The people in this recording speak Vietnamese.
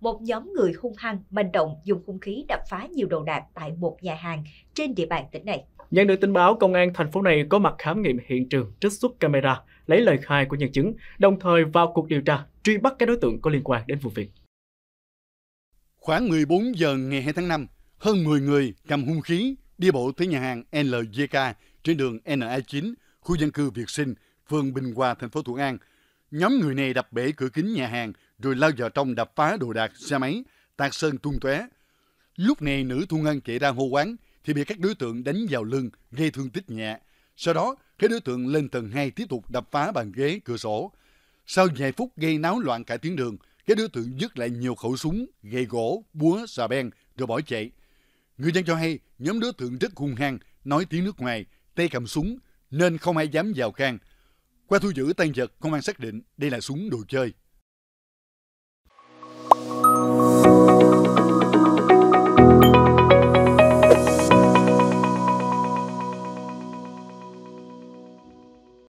một nhóm người hung hăng, manh động dùng hung khí đập phá nhiều đồ đạc tại một nhà hàng trên địa bàn tỉnh này. Nhận được tin báo, công an thành phố này có mặt khám nghiệm hiện trường, trích xuất camera, lấy lời khai của nhân chứng, đồng thời vào cuộc điều tra, truy bắt các đối tượng có liên quan đến vụ việc. Khoảng 14 giờ ngày 2 tháng 5, hơn 10 người cầm hung khí đi bộ tới nhà hàng LJK trên đường NA9, khu dân cư Việt Sinh, phường Bình Hòa, thành phố Thuận An – Nhóm người này đập bể cửa kính nhà hàng rồi lao vào trong đập phá đồ đạc, xe máy, tạc sơn tung tóe. Lúc này nữ thu ngân chạy ra hô quán thì bị các đối tượng đánh vào lưng gây thương tích nhẹ. Sau đó, các đối tượng lên tầng hai tiếp tục đập phá bàn ghế, cửa sổ. Sau vài phút gây náo loạn cả tuyến đường, các đối tượng dứt lại nhiều khẩu súng, gậy gỗ, búa, xà beng rồi bỏ chạy. Người dân cho hay nhóm đối tượng rất hung hăng, nói tiếng nước ngoài, tay cầm súng nên không ai dám vào can. Qua thu giữ tan vật, công an xác định đây là súng đồ chơi